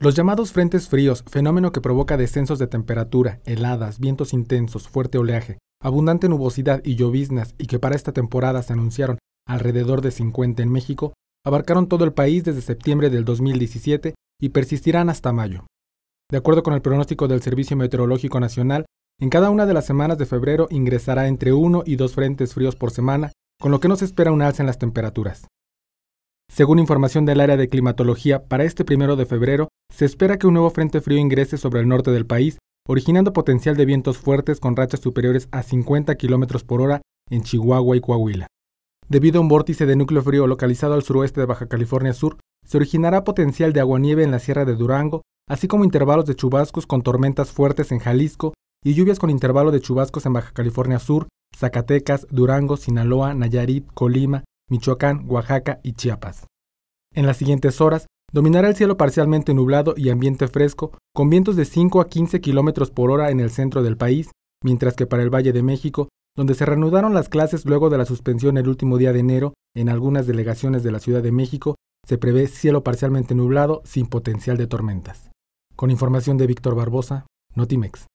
Los llamados frentes fríos, fenómeno que provoca descensos de temperatura, heladas, vientos intensos, fuerte oleaje, abundante nubosidad y lloviznas, y que para esta temporada se anunciaron alrededor de 50 en México, abarcaron todo el país desde septiembre del 2017 y persistirán hasta mayo. De acuerdo con el pronóstico del Servicio Meteorológico Nacional, en cada una de las semanas de febrero ingresará entre uno y dos frentes fríos por semana, con lo que no se espera un alza en las temperaturas. Según información del área de climatología, para este primero de febrero se espera que un nuevo frente frío ingrese sobre el norte del país, originando potencial de vientos fuertes con rachas superiores a 50 km por hora en Chihuahua y Coahuila. Debido a un vórtice de núcleo frío localizado al suroeste de Baja California Sur, se originará potencial de aguanieve en la Sierra de Durango, así como intervalos de chubascos con tormentas fuertes en Jalisco y lluvias con intervalo de chubascos en Baja California Sur, Zacatecas, Durango, Sinaloa, Nayarit, Colima, Michoacán, Oaxaca y Chiapas. En las siguientes horas, dominará el cielo parcialmente nublado y ambiente fresco, con vientos de 5 a 15 km por hora en el centro del país, mientras que para el Valle de México, donde se reanudaron las clases luego de la suspensión el último día de enero en algunas delegaciones de la Ciudad de México, se prevé cielo parcialmente nublado sin potencial de tormentas. Con información de Víctor Barbosa, Notimex.